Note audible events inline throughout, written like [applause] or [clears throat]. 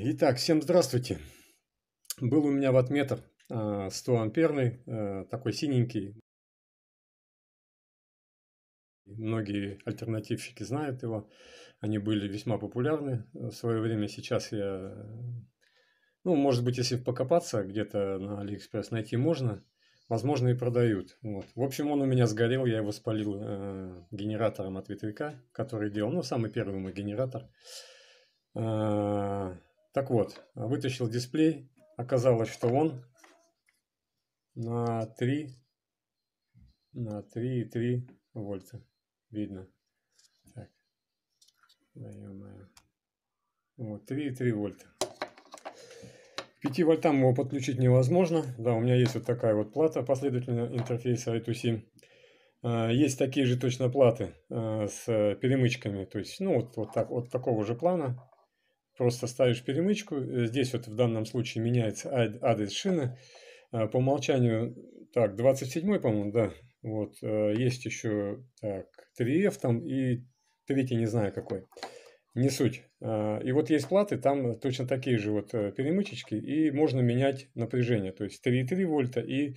Итак, всем здравствуйте. Был у меня ватметр 100 а, амперный, а, такой синенький. Многие альтернативщики знают его. Они были весьма популярны а, в свое время. Сейчас я... Ну, может быть, если покопаться где-то на Алиэкспресс найти можно. Возможно, и продают. Вот. В общем, он у меня сгорел. Я его спалил генератором от ветвика, который делал. Ну, самый первый мой генератор. Так вот, вытащил дисплей. Оказалось, что он на 3, на 3,3 вольта. Видно. Так. Да, вот, 3,3 вольта. К 5 вольтам его подключить невозможно. Да, у меня есть вот такая вот плата последовательного интерфейса i 2 c а, Есть такие же точно платы а, с перемычками, то есть, ну, вот, вот, так, вот такого же плана, Просто ставишь перемычку, э, здесь вот в данном случае меняется адрес шины. Э, по умолчанию, так, 27 по-моему, да, вот, э, есть еще, так, 3F там и третий не знаю какой, не суть. И вот есть платы, там точно такие же вот перемычечки, и можно менять напряжение, то есть 3,3 вольта и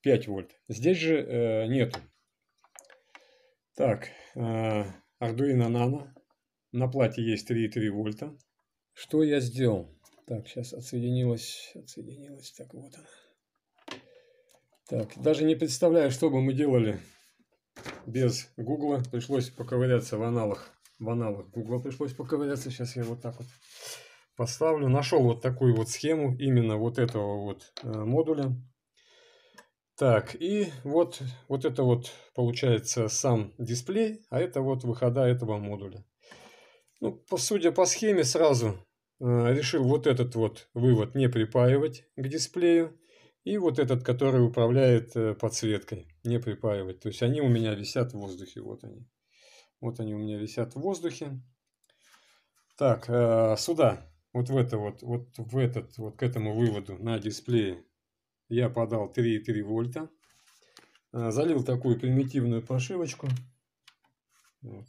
5 вольт. Здесь же нету. Так, Arduino Nano. На плате есть 3,3 вольта. Что я сделал? Так, сейчас отсоединилась, отсоединилась, так вот она. Так, даже не представляю, что бы мы делали без Гугла. Пришлось поковыряться в аналах. В аналах Гугла пришлось поковыряться. Сейчас я вот так вот поставлю. Нашел вот такую вот схему именно вот этого вот э, модуля. Так, и вот, вот это вот получается сам дисплей, а это вот выхода этого модуля. Ну, судя по схеме, сразу Э, решил вот этот вот вывод не припаивать к дисплею и вот этот, который управляет э, подсветкой, не припаивать. То есть они у меня висят в воздухе, вот они. Вот они у меня висят в воздухе. Так, э, сюда, вот в это вот, вот в этот, вот к этому выводу на дисплее я подал 3,3 вольта. Залил такую примитивную прошивочку. Вот.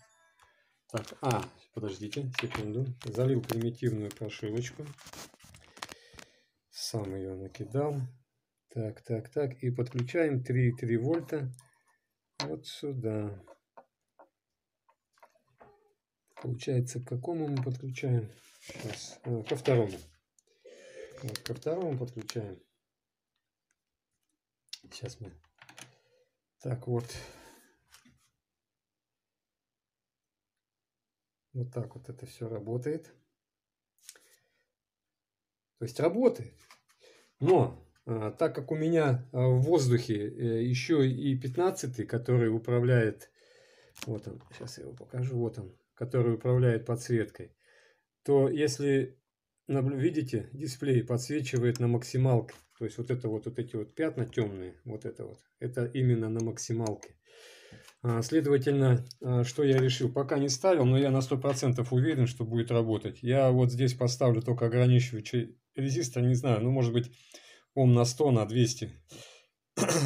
Так, а, подождите секунду. Залил примитивную прошивочку. Сам ее накидал. Так, так, так. И подключаем 3,3 вольта вот сюда. Получается, к какому мы подключаем? Сейчас. А, ко второму. Вот, ко второму подключаем. Сейчас мы. Так вот, Вот так вот это все работает. То есть работает. Но а, так как у меня а, в воздухе э, еще и 15 который управляет, вот он, сейчас я его покажу, вот он, который управляет подсветкой, то если, видите, дисплей подсвечивает на максималке, то есть вот это вот, вот эти вот пятна темные, вот это вот, это именно на максималке. А, следовательно, а, что я решил? Пока не ставил, но я на 100% уверен, что будет работать. Я вот здесь поставлю только ограничивающий резистор, не знаю, ну может быть ом на 100, на 200.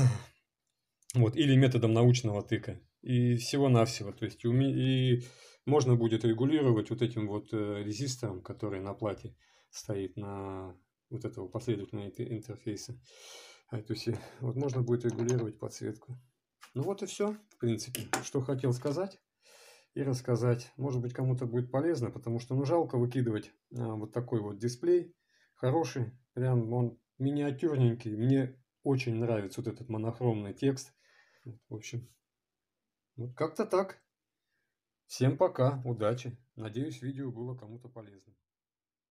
[clears throat] вот, или методом научного тыка. И всего-навсего. То есть, и можно будет регулировать вот этим вот э, резистором, который на плате стоит на вот этого последовательного интерфейса. А, то есть, вот можно будет регулировать подсветку. Ну вот и все, в принципе, что хотел сказать и рассказать. Может быть, кому-то будет полезно, потому что ну жалко выкидывать а, вот такой вот дисплей. Хороший, прям он миниатюрненький. Мне очень нравится вот этот монохромный текст. Вот, в общем, вот как-то так. Всем пока, удачи. Надеюсь, видео было кому-то полезным.